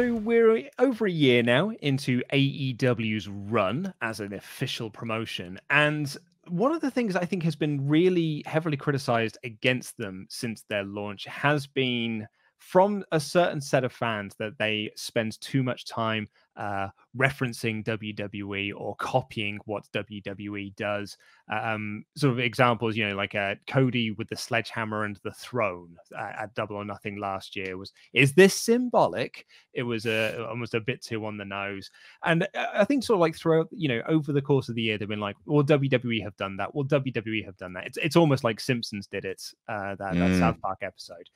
So we're uh, over a year now into AEW's run as an official promotion. And one of the things I think has been really heavily criticized against them since their launch has been from a certain set of fans that they spend too much time uh, referencing WWE or copying what WWE does. Um, sort of examples, you know, like uh, Cody with the sledgehammer and the throne at, uh, at, Double or Nothing last year was, is this symbolic? It was a, uh, almost a bit too on the nose. And uh, I think sort of like throughout, you know, over the course of the year, they've been like, well, WWE have done that. Well, WWE have done that. It's, it's almost like Simpsons did it, uh, that, that South mm. Park episode.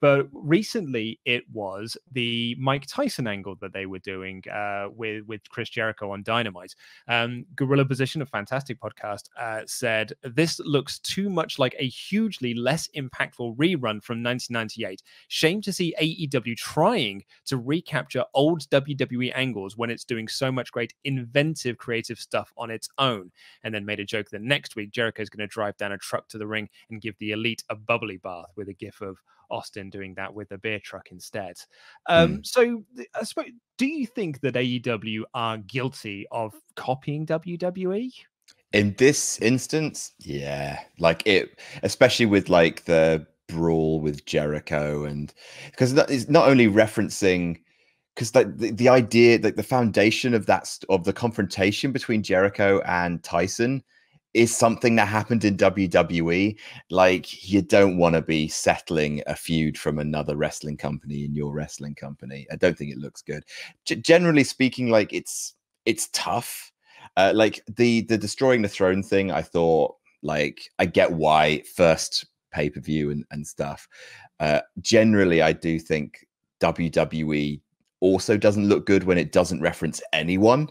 But recently, it was the Mike Tyson angle that they were doing uh, with with Chris Jericho on Dynamite. Um, Gorilla Position, a fantastic podcast, uh, said this looks too much like a hugely less impactful rerun from 1998. Shame to see AEW trying to recapture old WWE angles when it's doing so much great inventive, creative stuff on its own. And then made a joke that next week Jericho is going to drive down a truck to the ring and give the elite a bubbly bath with a gif of Austin doing that with a beer truck instead. Um, mm. So, I suppose, do you think that AEW are guilty of copying WWE? In this instance, yeah, like it, especially with like the brawl with Jericho, and because it's not only referencing because the, the, the idea like the foundation of that of the confrontation between Jericho and Tyson is something that happened in WWE. Like, you don't want to be settling a feud from another wrestling company in your wrestling company. I don't think it looks good. G generally speaking, like it's it's tough. Uh, like the the destroying the throne thing, I thought like I get why first pay per view and and stuff. Uh, generally, I do think WWE also doesn't look good when it doesn't reference anyone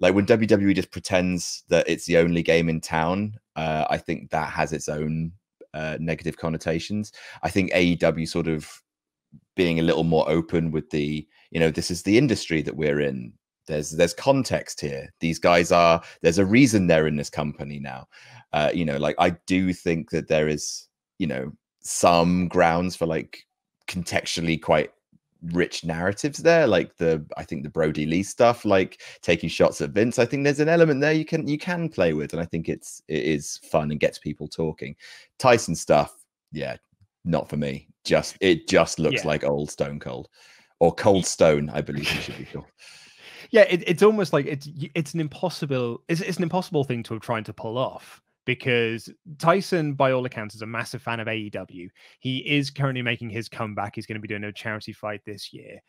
like when WWE just pretends that it's the only game in town, uh, I think that has its own uh, negative connotations. I think AEW sort of being a little more open with the, you know, this is the industry that we're in. There's there's context here. These guys are there's a reason they're in this company now. Uh, you know, like I do think that there is, you know, some grounds for like contextually quite rich narratives there like the i think the brody lee stuff like taking shots at vince i think there's an element there you can you can play with and i think it's it is fun and gets people talking tyson stuff yeah not for me just it just looks yeah. like old stone cold or cold stone i believe it should be called yeah it, it's almost like it's it's an impossible it's, it's an impossible thing to have tried to pull off because Tyson, by all accounts, is a massive fan of AEW. He is currently making his comeback. He's going to be doing a charity fight this year.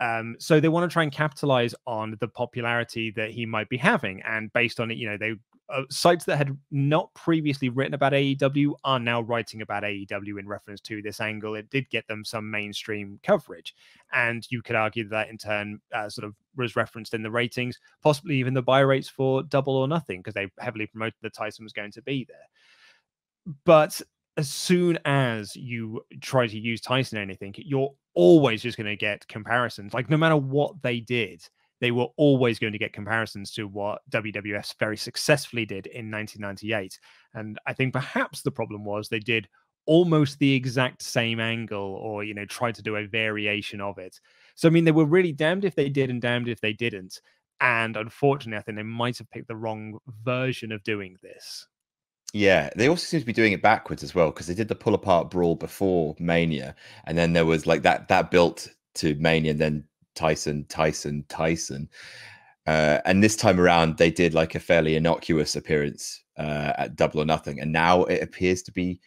Um, so they want to try and capitalize on the popularity that he might be having. And based on it, you know, they uh, sites that had not previously written about AEW are now writing about AEW in reference to this angle. It did get them some mainstream coverage. And you could argue that in turn uh, sort of was referenced in the ratings, possibly even the buy rates for Double or Nothing, because they heavily promoted that Tyson was going to be there. But as soon as you try to use Tyson or anything, you're always just going to get comparisons. Like no matter what they did, they were always going to get comparisons to what WWF very successfully did in 1998. And I think perhaps the problem was they did almost the exact same angle or, you know, tried to do a variation of it. So, I mean, they were really damned if they did and damned if they didn't. And unfortunately, I think they might have picked the wrong version of doing this. Yeah, they also seem to be doing it backwards as well because they did the pull apart brawl before Mania, and then there was like that that built to Mania, and then Tyson, Tyson, Tyson. Uh, and this time around, they did like a fairly innocuous appearance uh, at Double or Nothing. And now it appears to be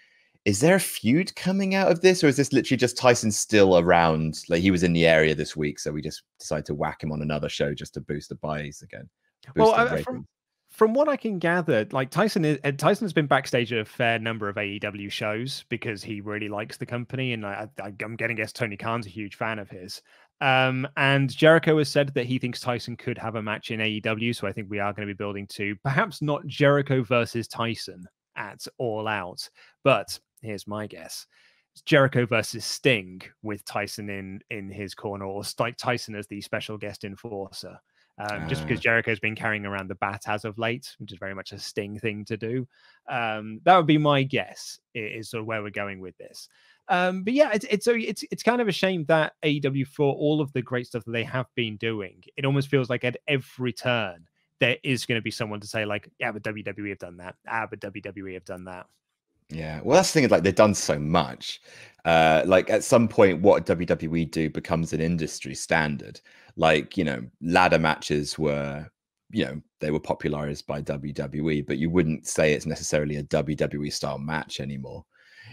is there a feud coming out of this, or is this literally just Tyson still around? Like he was in the area this week, so we just decided to whack him on another show just to boost the buys again. Well, from from what I can gather, like Tyson is Tyson has been backstage at a fair number of AEW shows because he really likes the company, and I, I, I'm getting guess Tony Khan's a huge fan of his. Um, and Jericho has said that he thinks Tyson could have a match in AEW. So I think we are going to be building to perhaps not Jericho versus Tyson at All Out, but here's my guess. Jericho versus Sting with Tyson in in his corner, or like Tyson as the special guest enforcer. Um, uh, just because ah. Jericho's been carrying around the bat as of late, which is very much a Sting thing to do. Um, that would be my guess, is sort of where we're going with this. Um, but yeah, it's it's it's it's kind of a shame that AEW for all of the great stuff that they have been doing, it almost feels like at every turn there is going to be someone to say like, yeah, but WWE have done that. Ah, but WWE have done that. Yeah, well, that's the thing. Like they've done so much. Uh, like at some point, what WWE do becomes an industry standard. Like you know, ladder matches were, you know, they were popularized by WWE, but you wouldn't say it's necessarily a WWE style match anymore.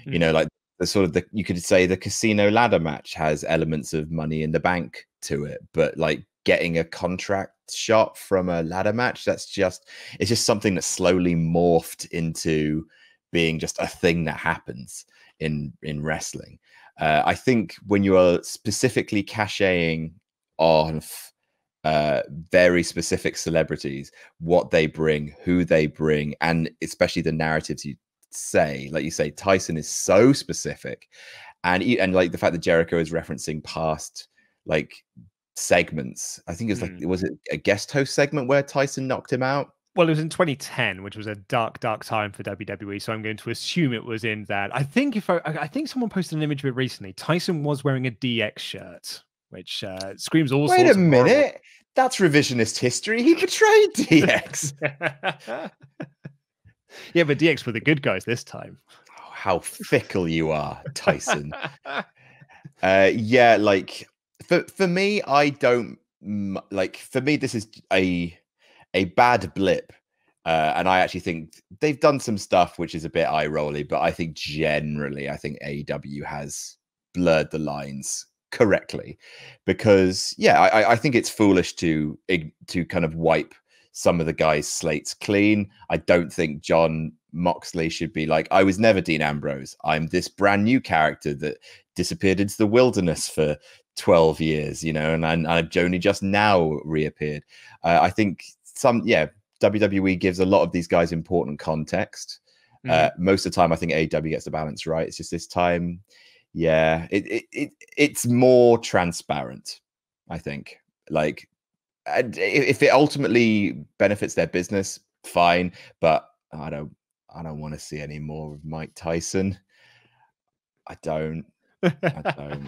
Mm. You know, mm. like the sort of the you could say the casino ladder match has elements of money in the bank to it, but like getting a contract shot from a ladder match, that's just it's just something that slowly morphed into being just a thing that happens in in wrestling. Uh, I think when you are specifically cashing on uh, very specific celebrities, what they bring, who they bring, and especially the narratives you say, like you say, Tyson is so specific, and and like the fact that Jericho is referencing past like segments. I think it was like mm. was it a guest host segment where Tyson knocked him out? Well, it was in 2010, which was a dark, dark time for WWE. So I'm going to assume it was in that. I think if I, I think someone posted an image of it recently. Tyson was wearing a DX shirt, which uh, screams all. Wait a minute, horrible... that's revisionist history. He betrayed DX. Yeah, but DX were the good guys this time. Oh, how fickle you are, Tyson. uh, yeah, like for for me, I don't like. For me, this is a a bad blip. Uh, and I actually think they've done some stuff which is a bit eye rolly, but I think generally, I think AEW has blurred the lines correctly because, yeah, I, I think it's foolish to to kind of wipe some of the guys' slates clean. I don't think John Moxley should be like, I was never Dean Ambrose. I'm this brand new character that disappeared into the wilderness for 12 years, you know, and, and I've only just now reappeared. Uh, I think some, yeah, WWE gives a lot of these guys important context. Uh, mm-hmm. Uh, most of the time, I think AEW gets the balance right. It's just this time, yeah, it, it, it it's more transparent, I think. Like if it ultimately benefits their business, fine. But I don't, I don't want to see any more of Mike Tyson. I don't. I don't.